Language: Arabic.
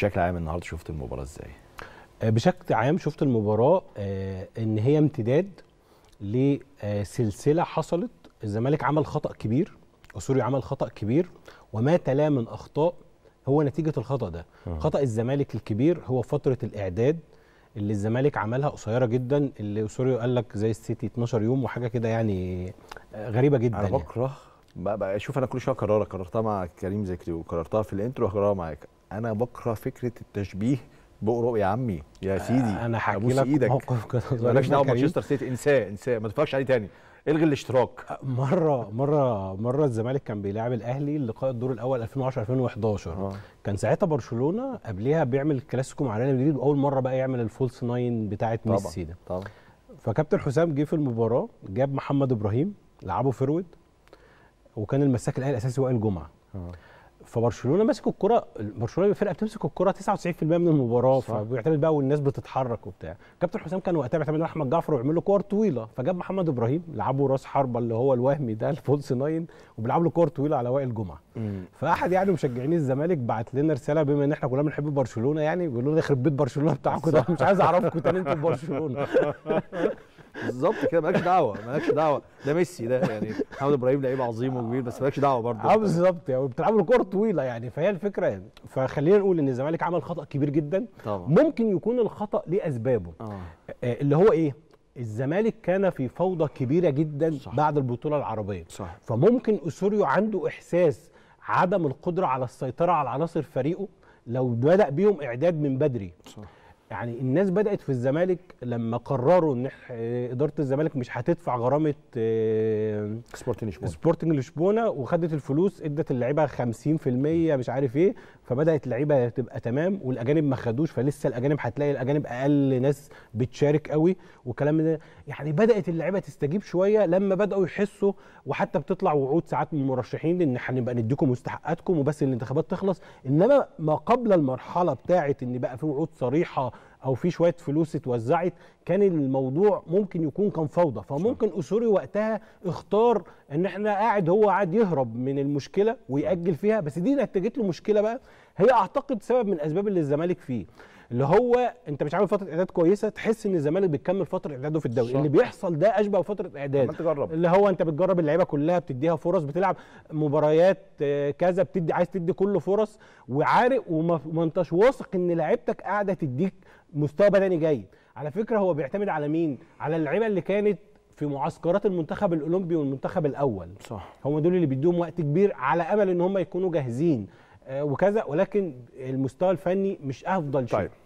بشكل عام النهارده شفت المباراه ازاي؟ آه، بشكل عام شفت المباراه آه، ان هي امتداد لسلسله آه، حصلت الزمالك عمل خطا كبير سوري عمل خطا كبير وما تلا من اخطاء هو نتيجه الخطا ده خطا الزمالك الكبير هو فتره الاعداد اللي الزمالك عملها قصيره جدا اللي سوري قال لك زي السيتي 12 يوم وحاجه كده يعني غريبه جدا انا يعني. بكره يعني. بقى شوف انا كل شويه اكررها كررتها مع كريم ذكري وكررتها في الانترو هكررها معاك انا بكره فكره التشبيه بقرق يا عمي يا سيدي انا هحكي لك إيدك. موقف كده مالكش دعوه بمانشستر سيتي انساه انساه ما تتفرجش عليه تاني الغي الاشتراك مره مره مره الزمالك كان بيلاعب الاهلي لقاء الدور الاول 2010 2011 آه. كان ساعتها برشلونه قبليها بيعمل كلاسيكو مع ريال مدريد واول مره بقى يعمل الفولس ناين بتاعه ميسي ده طبعا فكابتن حسام جه في المباراه جاب محمد ابراهيم لعبه فرويد وكان المساك الاهلي الاساسي وائل جمعه آه. فبرشلونه ماسك الكره برشلونه فرقه بتمسك الكره 99% من المباراه فبيعتمد بقى والناس بتتحرك وبتاع كابتن حسام كان وقتها بيعتمد على احمد جعفر ويعمل له كور طويله فجاب محمد ابراهيم لعبه راس حربه اللي هو الوهمي ده الفولس ناين وبيلعب له كور طويله على وائل جمعه فاحد يعني مشجعين الزمالك بعت لنا رساله بما ان احنا كلنا بنحب برشلونه يعني بيقولوا لنا يخرب بيت برشلونه بتاعكم ده مش عايز اعرفكم تاني انتوا برشلونه بالظبط كده مالكش دعوه مالكش دعوه ده ميسي ده يعني محمد ابراهيم لعيب عظيم وكبير بس مالكش دعوه برضه اه بالظبط يعني بتلعبوا الكوره طويله يعني فهي الفكره يعني فخلينا نقول ان الزمالك عمل خطا كبير جدا طبعا. ممكن يكون الخطا ليه اسبابه آه. آه، اللي هو ايه الزمالك كان في فوضى كبيره جدا صح. بعد البطوله العربيه صح. فممكن اسوريو عنده احساس عدم القدره على السيطره على عناصر فريقه لو بدا بيهم اعداد من بدري صح. يعني الناس بدات في الزمالك لما قرروا ان اداره الزمالك مش هتدفع غرامه آه، سبورتنج لشبونه سبورتنج لشبونه وخدت الفلوس ادت اللعيبه 50% مش عارف ايه فبدات اللعيبه تبقى تمام والاجانب ما خدوش فلسه الاجانب هتلاقي الاجانب اقل ناس بتشارك قوي والكلام ده يعني بدات اللعيبه تستجيب شويه لما بداوا يحسوا وحتى بتطلع وعود ساعات من المرشحين ان هنبقى نديكم مستحقاتكم وبس الانتخابات تخلص انما ما قبل المرحله بتاعه ان بقى في وعود صريحه او في شويه فلوس اتوزعت كان الموضوع ممكن يكون كان فوضى فممكن اسوري وقتها اختار ان احنا قاعد هو قاعد يهرب من المشكله وياجل فيها بس دي نتجت له مشكله بقى هي اعتقد سبب من اسباب اللي الزمالك فيه اللي هو انت مش عامل فتره اعداد كويسه تحس ان الزمالك بيكمل فتره اعداده في الدوري اللي بيحصل ده اشبه بفتره اعداد تجرب. اللي هو انت بتجرب اللعيبه كلها بتديها فرص بتلعب مباريات آه، كذا بتدي عايز تدي كله فرص وعارق وما انتش واثق ان لعيبتك قاعده تديك مستوى بدني جيد على فكره هو بيعتمد على مين على اللعيبه اللي كانت في معسكرات المنتخب الاولمبي والمنتخب الاول صح هم دول اللي بيدوهم وقت كبير على امل ان هم يكونوا جاهزين آه، وكذا ولكن المستوى الفني مش افضل شيء طيب.